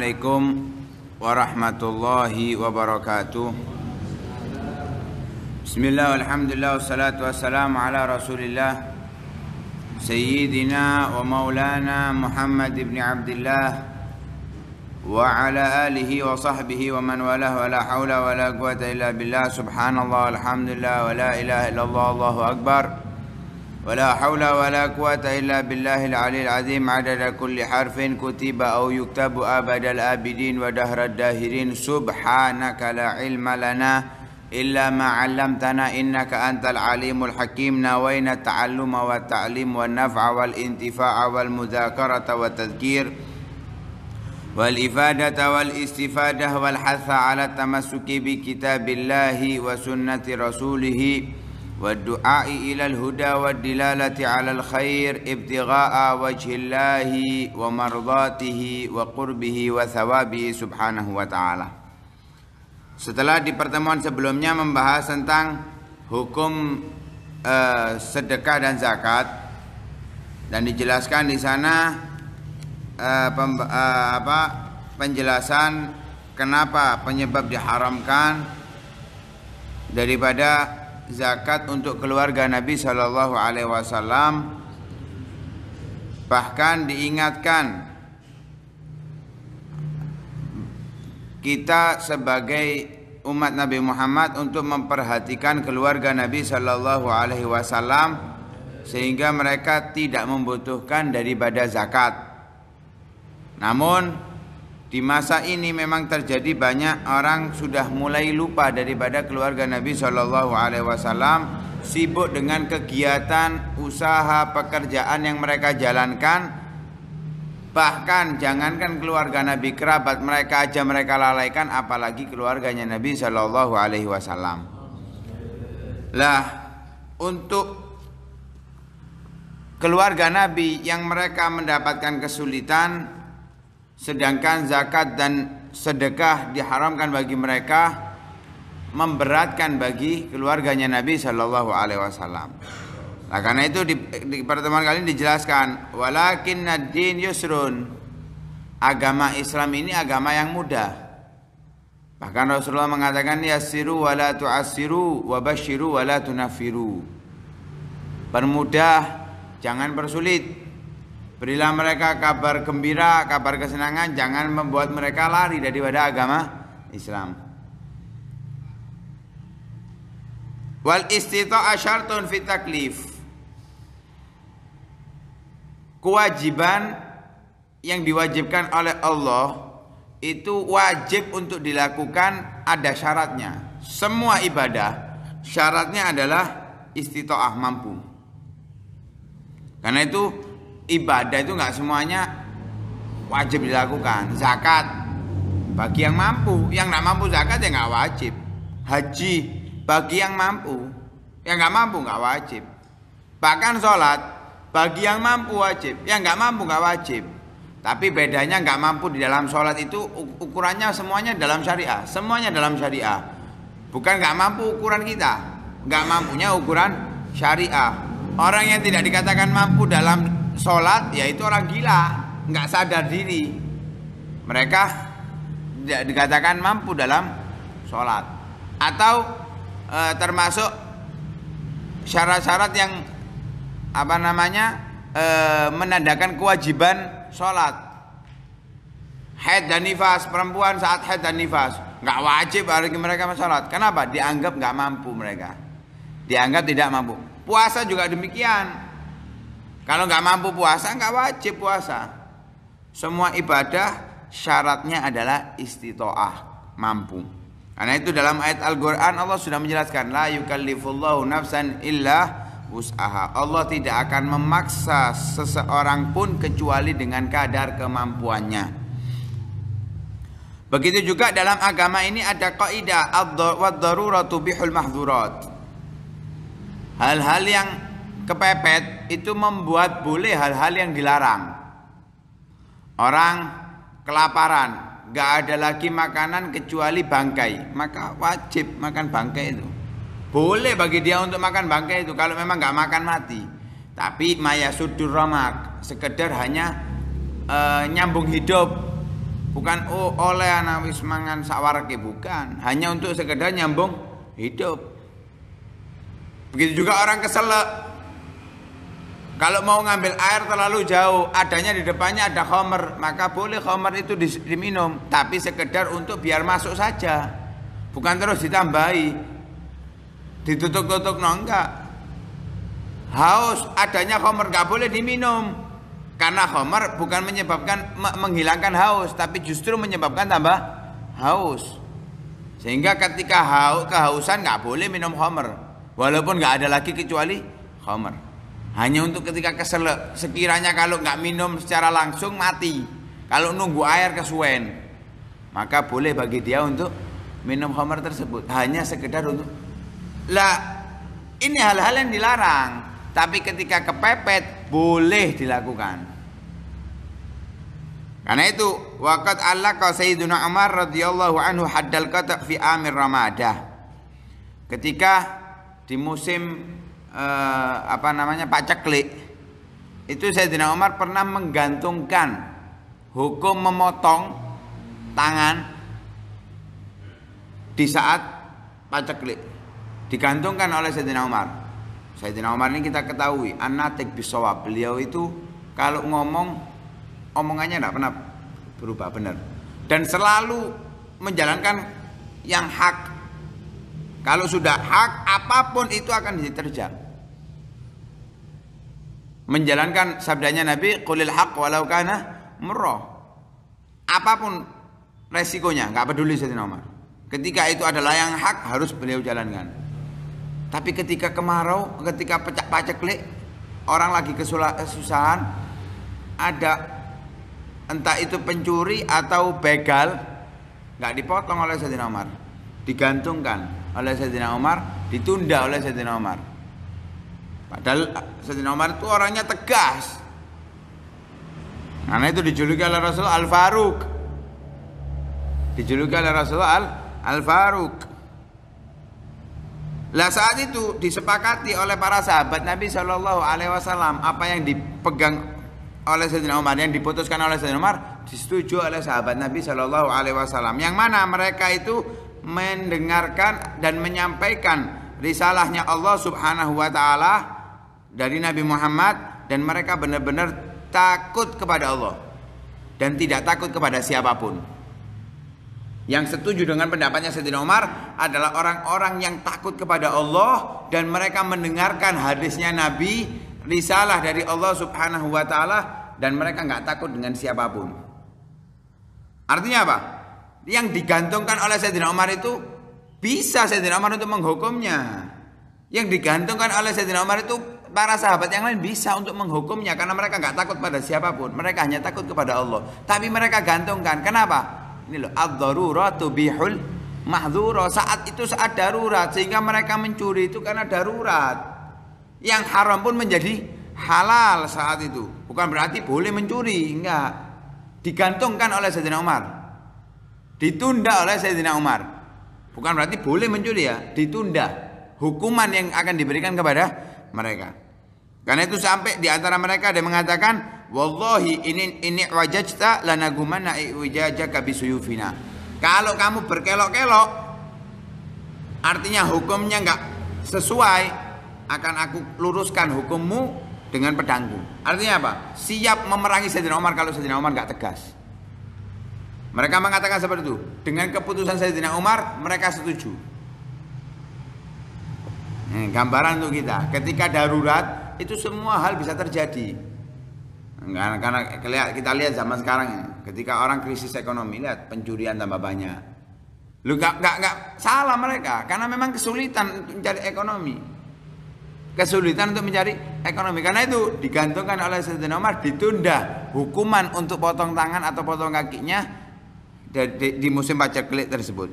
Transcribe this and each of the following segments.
عليكم ورحمة الله وبركاته بسم الله والحمد لله والصلاة والسلام على رسول الله سيدنا ومولانا محمد بن عبد الله وعلى آله وصحبه ومن والاه ولا حول ولا قوة إلا بالله سبحان الله والحمد لله ولا إله إلا الله الله أكبر ولا حول ولا قوة إلا بالله العلي العظيم عدد كل حرف كتب أو يكتب أبد الآبدين ودهر الداهرين سبحانك لا علم لنا إلا ما علمتنا إنك أنت العليم الحكيم نوينا التعلم والتعليم والنفع والانتفاع والمذاكرة والتذكير والإفادة والاستفادة والحث على التمسك بكتاب الله وسنة رسوله والدعاء إلى الهدى والدلالة على الخير ابتغاء وجه الله ومرضاته وقربه وثوابه سبحانه وتعالى Setelah di pertemuan sebelumnya membahas tentang hukum uh, sedekah dan zakat dan dijelaskan di sana uh, eh, pem, uh, eh, apa, penjelasan kenapa penyebab diharamkan daripada zakat untuk keluarga Nabi Shallallahu Alaihi Wasallam bahkan diingatkan kita sebagai umat Nabi Muhammad untuk memperhatikan keluarga Nabi Shallallahu Alaihi Wasallam sehingga mereka tidak membutuhkan daripada zakat. Namun di masa ini memang terjadi banyak orang sudah mulai lupa daripada keluarga Nabi Shallallahu Alaihi Wasallam sibuk dengan kegiatan usaha pekerjaan yang mereka jalankan bahkan jangankan keluarga Nabi kerabat mereka aja mereka lalaikan apalagi keluarganya Nabi Shallallahu Alaihi Wasallam lah untuk keluarga Nabi yang mereka mendapatkan kesulitan Sedangkan zakat dan sedekah diharamkan bagi mereka memberatkan bagi keluarganya Nabi Shallallahu Alaihi Wasallam. Nah, karena itu di, di pertemuan kali ini dijelaskan walakin nadin yusrun agama Islam ini agama yang mudah. Bahkan Rasulullah mengatakan yasiru wala tu'assiru wa basyiru wala tunafiru. Permudah, jangan bersulit. Berilah mereka kabar gembira, kabar kesenangan, jangan membuat mereka lari daripada agama Islam. Wal istita asyartun fit Kewajiban yang diwajibkan oleh Allah itu wajib untuk dilakukan ada syaratnya. Semua ibadah syaratnya adalah istitoah mampu. Karena itu ibadah itu nggak semuanya wajib dilakukan. Zakat bagi yang mampu, yang nggak mampu zakat ya nggak wajib. Haji bagi yang mampu, yang nggak mampu nggak wajib. Bahkan sholat bagi yang mampu wajib, yang nggak mampu nggak wajib. Tapi bedanya nggak mampu di dalam sholat itu ukurannya semuanya dalam syariah, semuanya dalam syariah. Bukan nggak mampu ukuran kita, nggak mampunya ukuran syariah. Orang yang tidak dikatakan mampu dalam sholat yaitu orang gila nggak sadar diri mereka dikatakan mampu dalam sholat atau e, termasuk syarat-syarat yang apa namanya e, menandakan kewajiban sholat head dan nifas perempuan saat head dan nifas nggak wajib bagi mereka sholat kenapa dianggap nggak mampu mereka dianggap tidak mampu puasa juga demikian kalau nggak mampu puasa, nggak wajib puasa. Semua ibadah syaratnya adalah istitoah, mampu. Karena itu dalam ayat Al-Quran Allah sudah menjelaskan La yukallifullahu nafsan illa usaha Allah tidak akan memaksa seseorang pun kecuali dengan kadar kemampuannya Begitu juga dalam agama ini ada kaidah ad-daruratu bihul mahdhurat. Hal-hal yang kepepet itu membuat boleh hal-hal yang dilarang. Orang kelaparan, nggak ada lagi makanan kecuali bangkai, maka wajib makan bangkai itu. Boleh bagi dia untuk makan bangkai itu kalau memang nggak makan mati. Tapi maya sudur ramak sekedar hanya e, nyambung hidup, bukan oh oleh anak wis mangan sawarke bukan, hanya untuk sekedar nyambung hidup. Begitu juga orang keselak kalau mau ngambil air terlalu jauh, adanya di depannya ada homer, maka boleh homer itu diminum, tapi sekedar untuk biar masuk saja. Bukan terus ditambahi. Ditutup-tutup no enggak. Haus, adanya homer nggak boleh diminum. Karena homer bukan menyebabkan menghilangkan haus, tapi justru menyebabkan tambah haus. Sehingga ketika haus kehausan nggak boleh minum homer, walaupun nggak ada lagi kecuali homer. Hanya untuk ketika keselak. Sekiranya kalau nggak minum secara langsung mati. Kalau nunggu air kesuen Maka boleh bagi dia untuk minum homer tersebut. Hanya sekedar untuk. Lah ini hal-hal yang dilarang. Tapi ketika kepepet boleh dilakukan. Karena itu waqad Allah Sayyiduna Umar radhiyallahu anhu haddal qata' fi amir Ramadah. Ketika di musim eh, apa namanya Pak Ceklik itu Sayyidina Umar pernah menggantungkan hukum memotong tangan di saat Pak Ceklik digantungkan oleh Sayyidina Umar. Sayyidina Umar ini kita ketahui anatik bisawab. Beliau itu kalau ngomong omongannya tidak pernah berubah benar dan selalu menjalankan yang hak kalau sudah hak apapun itu akan diterjang. Menjalankan sabdanya Nabi, kulil hak walau kana meroh Apapun resikonya, nggak peduli saya Umar. Ketika itu adalah yang hak harus beliau jalankan. Tapi ketika kemarau, ketika pecah paceklik, orang lagi kesusahan, ada entah itu pencuri atau begal, nggak dipotong oleh Sayyidina Umar, digantungkan oleh Sayyidina Umar ditunda oleh Sayyidina Umar padahal Sayyidina Umar itu orangnya tegas karena itu dijuluki oleh Rasul Al-Faruq dijuluki oleh Rasul Al-Faruq al lah saat itu disepakati oleh para sahabat Nabi Shallallahu Alaihi Wasallam apa yang dipegang oleh Sayyidina Umar yang diputuskan oleh Sayyidina Umar disetujui oleh sahabat Nabi Shallallahu Alaihi Wasallam yang mana mereka itu mendengarkan dan menyampaikan risalahnya Allah Subhanahu wa taala dari Nabi Muhammad dan mereka benar-benar takut kepada Allah dan tidak takut kepada siapapun. Yang setuju dengan pendapatnya Sayyidina Umar adalah orang-orang yang takut kepada Allah dan mereka mendengarkan hadisnya Nabi, risalah dari Allah Subhanahu wa taala dan mereka nggak takut dengan siapapun. Artinya apa? yang digantungkan oleh Sayyidina Umar itu bisa Sayyidina Umar untuk menghukumnya. Yang digantungkan oleh Sayyidina Umar itu para sahabat yang lain bisa untuk menghukumnya karena mereka nggak takut pada siapapun. Mereka hanya takut kepada Allah. Tapi mereka gantungkan. Kenapa? Ini loh, ad-daruratu bihul mahdhura. Saat itu saat darurat sehingga mereka mencuri itu karena darurat. Yang haram pun menjadi halal saat itu. Bukan berarti boleh mencuri, enggak. Digantungkan oleh Sayyidina Umar. Ditunda oleh Sayyidina Umar. Bukan berarti boleh mencuri ya, ditunda. Hukuman yang akan diberikan kepada mereka. Karena itu sampai di antara mereka ada mengatakan, "Wallahi ini ini wajajta lanagumana iwijajaka bisuyufina." Kalau kamu berkelok-kelok artinya hukumnya enggak sesuai akan aku luruskan hukummu dengan pedangku. Artinya apa? Siap memerangi Sayyidina Umar kalau Sayyidina Umar enggak tegas. Mereka mengatakan seperti itu. Dengan keputusan Sayyidina Umar, mereka setuju. gambaran untuk kita, ketika darurat itu semua hal bisa terjadi. Karena kita lihat zaman sekarang, ketika orang krisis ekonomi, lihat pencurian tambah banyak. Lu gak, gak, gak salah mereka, karena memang kesulitan untuk mencari ekonomi. Kesulitan untuk mencari ekonomi. Karena itu digantungkan oleh Sayyidina Umar, ditunda hukuman untuk potong tangan atau potong kakinya di, di musim baca kelik tersebut.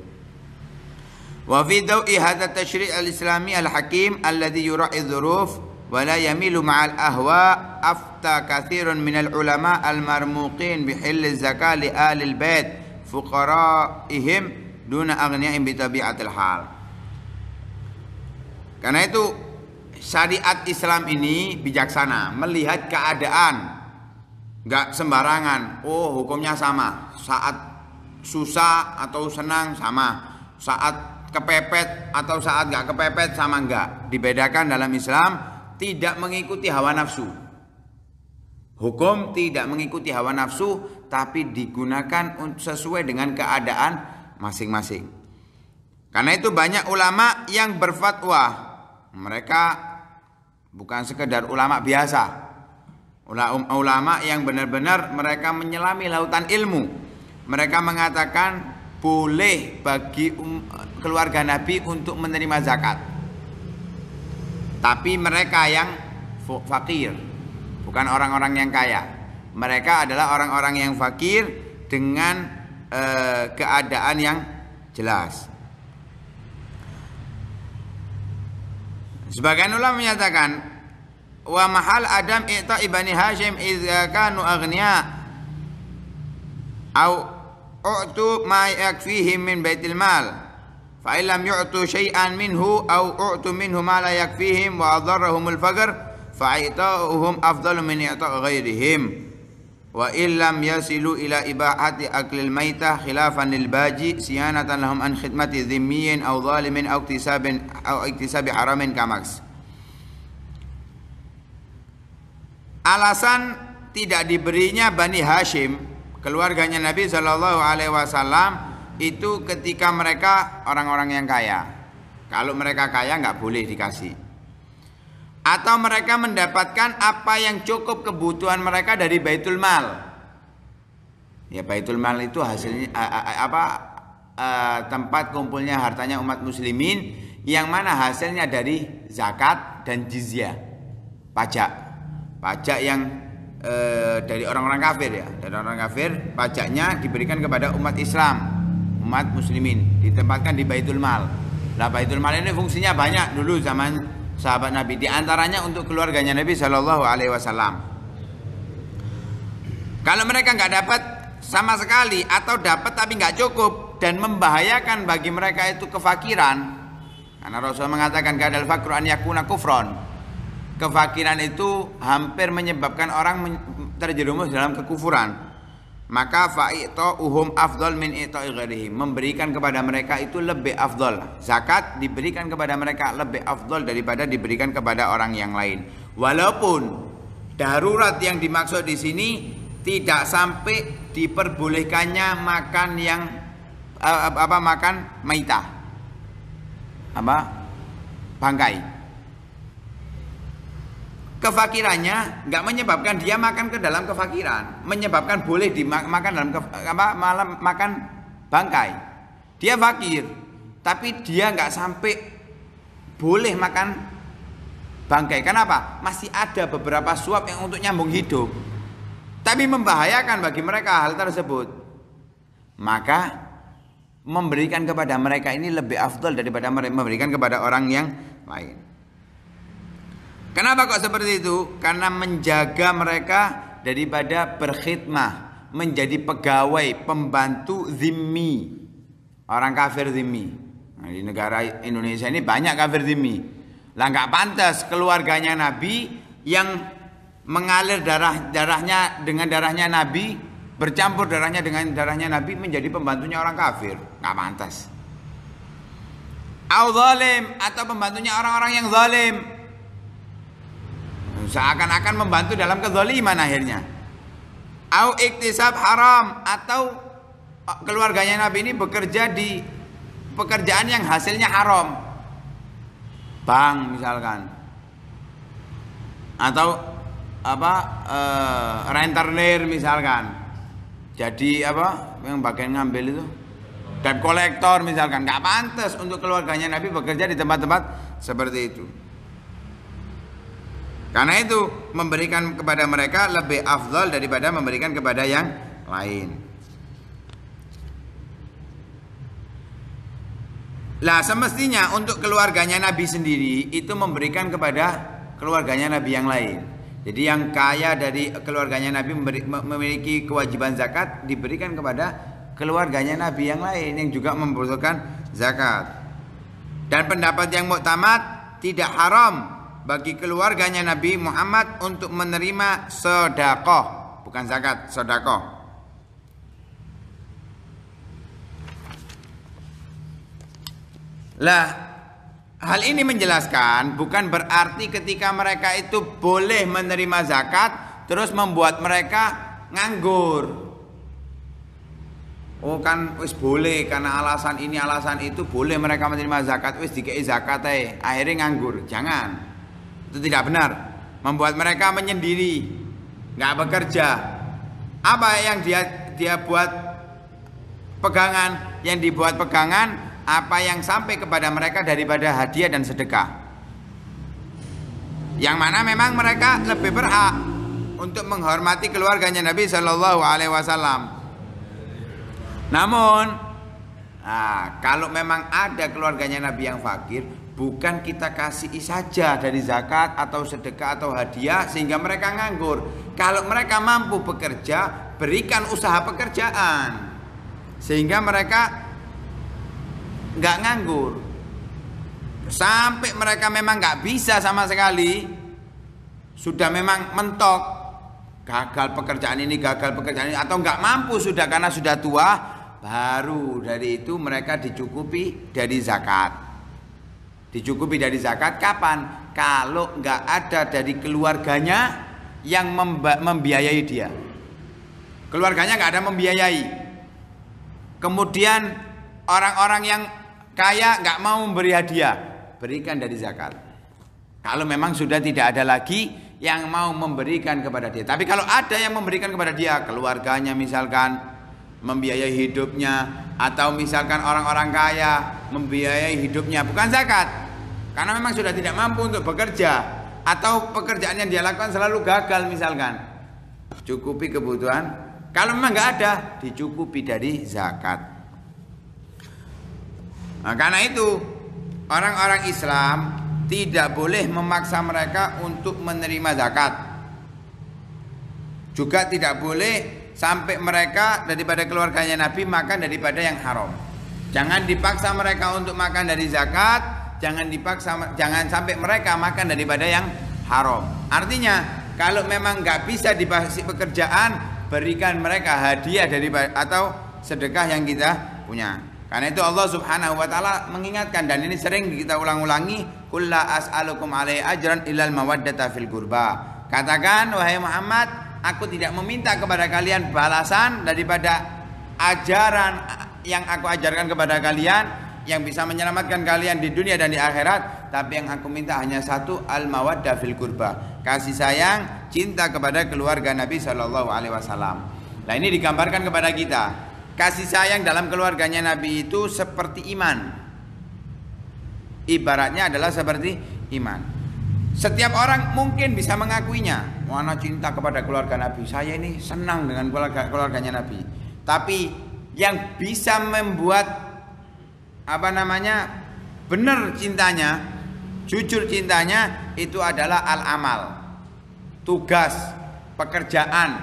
Wa fi dawi hadha tashri' al-islami al-hakim alladhi yura'i dhuruf wa la yamilu ma'al ahwa afta kathirun min al-ulama al-marmuqin bi zakah li ahli al-bait fuqara'ihim duna bi tabi'atil hal. Karena itu syariat Islam ini bijaksana melihat keadaan nggak sembarangan oh hukumnya sama saat susah atau senang sama saat kepepet atau saat gak kepepet sama nggak dibedakan dalam Islam tidak mengikuti hawa nafsu hukum tidak mengikuti hawa nafsu tapi digunakan sesuai dengan keadaan masing-masing karena itu banyak ulama yang berfatwa mereka bukan sekedar ulama biasa ulama yang benar-benar mereka menyelami lautan ilmu mereka mengatakan boleh bagi um, keluarga Nabi untuk menerima zakat. Tapi mereka yang fakir, bukan orang-orang yang kaya. Mereka adalah orang-orang yang fakir dengan uh, keadaan yang jelas. Sebagian ulama menyatakan wa mahal adam itu ibani Hashim idza kanu au أعطوا ما يكفيهم من بيت المال فإن لم يعطوا شيئا منه أو أعطوا منه ما لا يكفيهم وأضرهم الفقر فإعطاؤهم أفضل من إعطاء غيرهم وإن لم يصلوا إلى إباحة أكل الميتة خلافا للباجي صيانة لهم عن خدمة ذمي أو ظالم أو اكتساب أو اكتساب حرام كمكس Alasan tidak diberinya Bani Hashim keluarganya Nabi Shallallahu Alaihi Wasallam itu ketika mereka orang-orang yang kaya. Kalau mereka kaya nggak boleh dikasih. Atau mereka mendapatkan apa yang cukup kebutuhan mereka dari baitul mal. Ya baitul mal itu hasilnya apa tempat kumpulnya hartanya umat muslimin yang mana hasilnya dari zakat dan jizyah. Pajak. Pajak yang e, dari orang-orang kafir ya dari orang kafir pajaknya diberikan kepada umat Islam umat muslimin ditempatkan di Baitul Mal nah Baitul Mal ini fungsinya banyak dulu zaman sahabat Nabi di antaranya untuk keluarganya Nabi Shallallahu Alaihi Wasallam kalau mereka nggak dapat sama sekali atau dapat tapi nggak cukup dan membahayakan bagi mereka itu kefakiran karena Rasul mengatakan kadal fakru an yakuna kufron kefakiran itu hampir menyebabkan orang terjerumus dalam kekufuran. Maka fa'ito uhum afdol min ito'i Memberikan kepada mereka itu lebih afdol. Zakat diberikan kepada mereka lebih afdol daripada diberikan kepada orang yang lain. Walaupun darurat yang dimaksud di sini tidak sampai diperbolehkannya makan yang eh, apa makan maitah apa bangkai kefakirannya nggak menyebabkan dia makan ke dalam kefakiran, menyebabkan boleh dimakan dalam ke, apa malam makan bangkai. Dia fakir, tapi dia nggak sampai boleh makan bangkai. Kenapa? Masih ada beberapa suap yang untuk nyambung hidup. Tapi membahayakan bagi mereka hal tersebut. Maka memberikan kepada mereka ini lebih afdol daripada memberikan kepada orang yang lain. Kenapa kok seperti itu? Karena menjaga mereka daripada berkhidmah. Menjadi pegawai, pembantu zimmi. Orang kafir zimmi. Nah, di negara Indonesia ini banyak kafir zimmi. Lah nggak pantas keluarganya Nabi yang mengalir darah darahnya dengan darahnya Nabi bercampur darahnya dengan darahnya Nabi menjadi pembantunya orang kafir nggak pantas. Au zalim atau pembantunya orang-orang yang zalim seakan-akan membantu dalam kezaliman akhirnya au iktisab haram atau eh, keluarganya Nabi ini bekerja di pekerjaan yang hasilnya haram bang misalkan atau apa e, eh, rentenir misalkan jadi apa yang bagian ngambil itu dan kolektor misalkan nggak pantas untuk keluarganya Nabi bekerja di tempat-tempat seperti itu karena itu memberikan kepada mereka lebih afdol daripada memberikan kepada yang lain. Lah semestinya untuk keluarganya Nabi sendiri itu memberikan kepada keluarganya Nabi yang lain. Jadi yang kaya dari keluarganya Nabi memiliki kewajiban zakat diberikan kepada keluarganya Nabi yang lain yang juga membutuhkan zakat. Dan pendapat yang muktamad tidak haram bagi keluarganya Nabi Muhammad untuk menerima sedekah, bukan zakat, sedekah. Lah, hal ini menjelaskan bukan berarti ketika mereka itu boleh menerima zakat terus membuat mereka nganggur. Oh kan wis boleh karena alasan ini alasan itu boleh mereka menerima zakat wis dikei zakat eh akhirnya nganggur. Jangan. Itu tidak benar. Membuat mereka menyendiri, nggak bekerja. Apa yang dia dia buat pegangan, yang dibuat pegangan, apa yang sampai kepada mereka daripada hadiah dan sedekah. Yang mana memang mereka lebih berhak untuk menghormati keluarganya Nabi Shallallahu Wasallam. Namun Nah, kalau memang ada keluarganya Nabi yang fakir, bukan kita kasih saja dari zakat atau sedekah atau hadiah sehingga mereka nganggur. Kalau mereka mampu bekerja, berikan usaha pekerjaan sehingga mereka nggak nganggur. Sampai mereka memang nggak bisa sama sekali, sudah memang mentok gagal pekerjaan ini, gagal pekerjaan ini atau nggak mampu sudah karena sudah tua, baru dari itu mereka dicukupi dari zakat dicukupi dari zakat kapan kalau nggak ada dari keluarganya yang membiayai dia keluarganya nggak ada membiayai kemudian orang-orang yang kaya nggak mau memberi hadiah berikan dari zakat kalau memang sudah tidak ada lagi yang mau memberikan kepada dia tapi kalau ada yang memberikan kepada dia keluarganya misalkan membiayai hidupnya atau misalkan orang-orang kaya membiayai hidupnya bukan zakat karena memang sudah tidak mampu untuk bekerja atau pekerjaan yang dia lakukan selalu gagal misalkan cukupi kebutuhan kalau memang nggak ada dicukupi dari zakat nah, karena itu orang-orang Islam tidak boleh memaksa mereka untuk menerima zakat juga tidak boleh sampai mereka daripada keluarganya Nabi makan daripada yang haram. Jangan dipaksa mereka untuk makan dari zakat, jangan dipaksa jangan sampai mereka makan daripada yang haram. Artinya, kalau memang nggak bisa dibahasi pekerjaan, berikan mereka hadiah dari atau sedekah yang kita punya. Karena itu Allah Subhanahu wa taala mengingatkan dan ini sering kita ulang-ulangi, "Kulla as'alukum alaihi ajran ilal mawaddata fil qurba." Katakan wahai Muhammad, aku tidak meminta kepada kalian balasan daripada ajaran yang aku ajarkan kepada kalian yang bisa menyelamatkan kalian di dunia dan di akhirat tapi yang aku minta hanya satu al mawaddah fil kurba kasih sayang cinta kepada keluarga Nabi Shallallahu alaihi wasallam nah ini digambarkan kepada kita kasih sayang dalam keluarganya Nabi itu seperti iman ibaratnya adalah seperti iman setiap orang mungkin bisa mengakuinya. Mana cinta kepada keluarga Nabi. Saya ini senang dengan keluarga keluarganya Nabi. Tapi yang bisa membuat apa namanya benar cintanya, jujur cintanya itu adalah al-amal. Tugas, pekerjaan,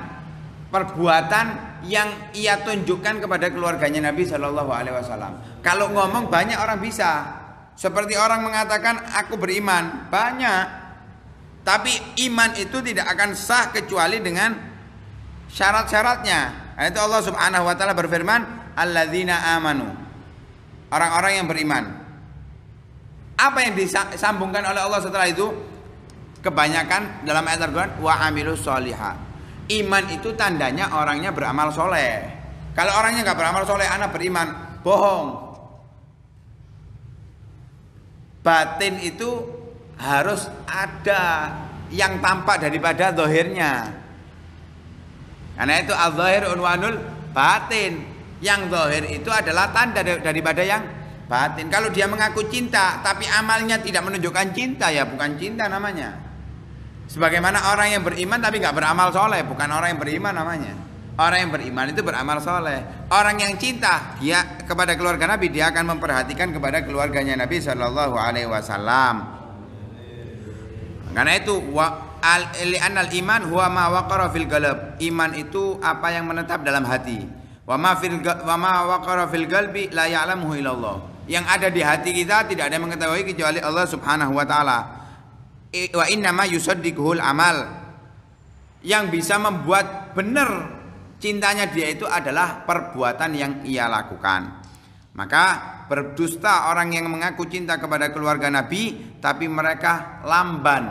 perbuatan yang ia tunjukkan kepada keluarganya Nabi Shallallahu Alaihi Wasallam. Kalau ngomong banyak orang bisa. Seperti orang mengatakan aku beriman banyak, tapi iman itu tidak akan sah kecuali dengan syarat-syaratnya. Itu Allah Subhanahu wa taala berfirman, "Alladzina amanu." Orang-orang yang beriman. Apa yang disambungkan oleh Allah setelah itu? Kebanyakan dalam ayat Al-Qur'an wa amilus Iman itu tandanya orangnya beramal soleh. Kalau orangnya nggak beramal soleh, anak beriman, bohong. Batin itu harus ada yang tampak daripada zohirnya. karena itu al-zahir unwanul batin yang zohir itu adalah tanda daripada yang batin kalau dia mengaku cinta tapi amalnya tidak menunjukkan cinta ya bukan cinta namanya sebagaimana orang yang beriman tapi nggak beramal soleh bukan orang yang beriman namanya Orang yang beriman itu beramal soleh. Orang yang cinta dia kepada keluarga Nabi dia akan memperhatikan kepada keluarganya Nabi Shallallahu Alaihi Wasallam. Karena itu wa al anal iman huwa ma waqara fil qalb. Iman itu apa yang menetap dalam hati. Wa ma fil wa ma waqara fil qalbi la ya'lamuhu illallah. Yang ada di hati kita tidak ada yang mengetahui kecuali Allah Subhanahu wa taala. Wa inna ma yusaddiquhul amal. Yang bisa membuat benar cintanya dia itu adalah perbuatan yang ia lakukan. Maka berdusta orang yang mengaku cinta kepada keluarga Nabi tapi mereka lamban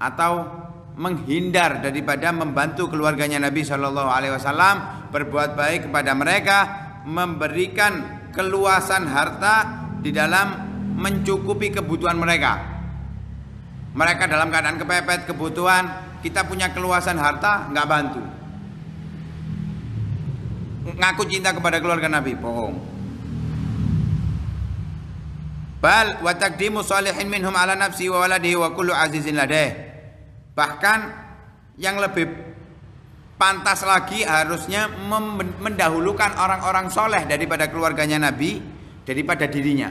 atau menghindar daripada membantu keluarganya Nabi Shallallahu alaihi wasallam berbuat baik kepada mereka, memberikan keluasan harta di dalam mencukupi kebutuhan mereka. Mereka dalam keadaan kepepet kebutuhan, kita punya keluasan harta nggak bantu. Ngaku cinta kepada keluarga Nabi, bohong. Bal wa taqdimu salihin minhum ala nafsi wa waladihi wa kullu azizin ladeh. Bahkan yang lebih pantas lagi harusnya mendahulukan orang-orang soleh daripada keluarganya Nabi daripada dirinya,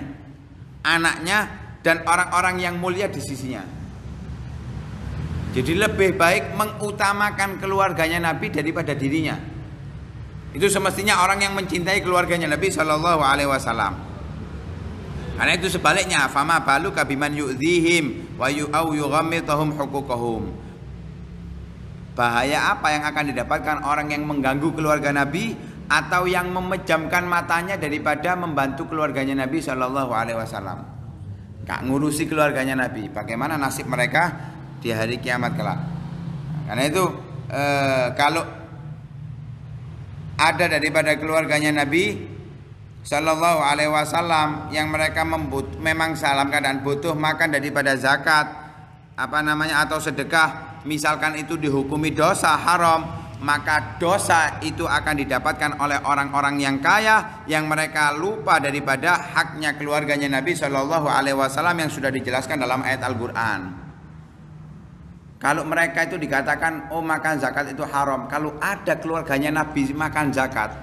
anaknya dan orang-orang yang mulia di sisinya. Jadi lebih baik mengutamakan keluarganya Nabi daripada dirinya. Itu semestinya orang yang mencintai keluarganya Nabi Shallallahu Alaihi Wasallam. Karena itu sebaliknya, fama balu kabiman yuzihim wa yu'au yughammitahum huquqahum. Bahaya apa yang akan didapatkan orang yang mengganggu keluarga Nabi atau yang memejamkan matanya daripada membantu keluarganya Nabi Shallallahu Alaihi Wasallam. Gak ngurusi keluarganya Nabi. Bagaimana nasib mereka di hari kiamat kelak? Karena itu eh, kalau ada daripada keluarganya Nabi Sallallahu alaihi wasallam yang mereka membut, memang salam keadaan butuh makan daripada zakat apa namanya atau sedekah misalkan itu dihukumi dosa haram maka dosa itu akan didapatkan oleh orang-orang yang kaya yang mereka lupa daripada haknya keluarganya Nabi Shallallahu Alaihi Wasallam yang sudah dijelaskan dalam ayat Al-Quran. Kalau mereka itu dikatakan oh makan zakat itu haram, kalau ada keluarganya Nabi makan zakat,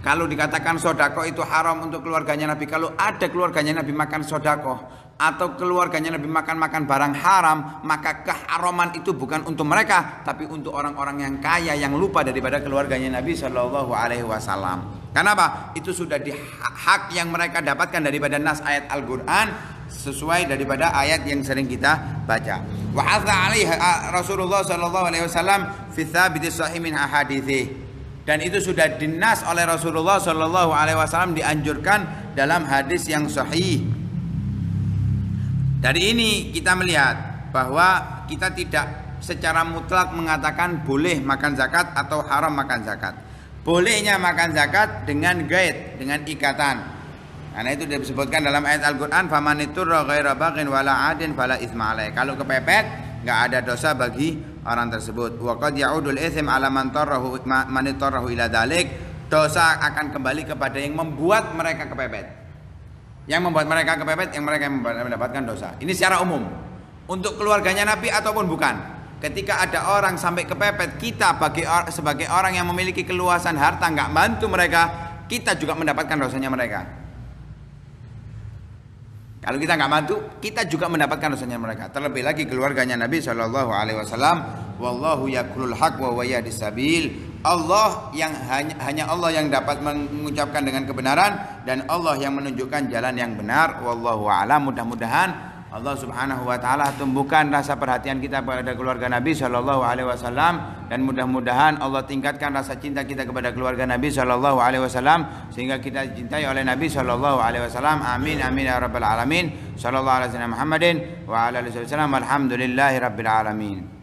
kalau dikatakan sodako itu haram untuk keluarganya Nabi. Kalau ada keluarganya Nabi makan sodako. Atau keluarganya Nabi makan-makan barang haram. Maka keharaman itu bukan untuk mereka. Tapi untuk orang-orang yang kaya yang lupa daripada keluarganya Nabi Shallallahu Alaihi Wasallam. Kenapa? Itu sudah di hak yang mereka dapatkan daripada nas ayat Al-Quran sesuai daripada ayat yang sering kita baca. Wa alaihi eh, Rasulullah sallallahu alaihi wasallam fi thabit sahih min ahadithi dan itu sudah dinas oleh Rasulullah Shallallahu Alaihi Wasallam dianjurkan dalam hadis yang sahih. Dari ini kita melihat bahwa kita tidak secara mutlak mengatakan boleh makan zakat atau haram makan zakat. Bolehnya makan zakat dengan guide, dengan ikatan. Karena itu disebutkan dalam ayat Al-Qur'an, "Faman itu ghaira wala adin Kalau kepepet nggak ada dosa bagi orang tersebut. Wa ya'udul ithm ala man tarahu man tarahu ila dalik. Dosa akan kembali kepada yang membuat mereka kepepet. Yang membuat mereka kepepet, yang mereka mendapatkan dosa. Ini secara umum. Untuk keluarganya Nabi ataupun bukan. Ketika ada orang sampai kepepet, kita bagi sebagai orang yang memiliki keluasan harta nggak bantu mereka, kita juga mendapatkan dosanya mereka. Kalau kita nggak bantu, kita juga mendapatkan dosanya mereka. Terlebih lagi keluarganya Nabi Shallallahu Alaihi Wasallam, wallahu yakulul hak wa disabil. Allah yang hanya, hanya Allah yang dapat mengucapkan dengan kebenaran dan Allah yang menunjukkan jalan yang benar. Wallahu a'lam. Mudah-mudahan Allah Subhanahu wa taala tumbuhkan rasa perhatian kita kepada keluarga Nabi sallallahu alaihi wasallam dan mudah-mudahan Allah tingkatkan rasa cinta kita kepada keluarga Nabi sallallahu alaihi wasallam sehingga kita dicintai oleh Nabi sallallahu alaihi wasallam amin amin ya rabbal alamin sallallahu alaihi wasallam Muhammadin wa ala wasallam alhamdulillahirabbil alamin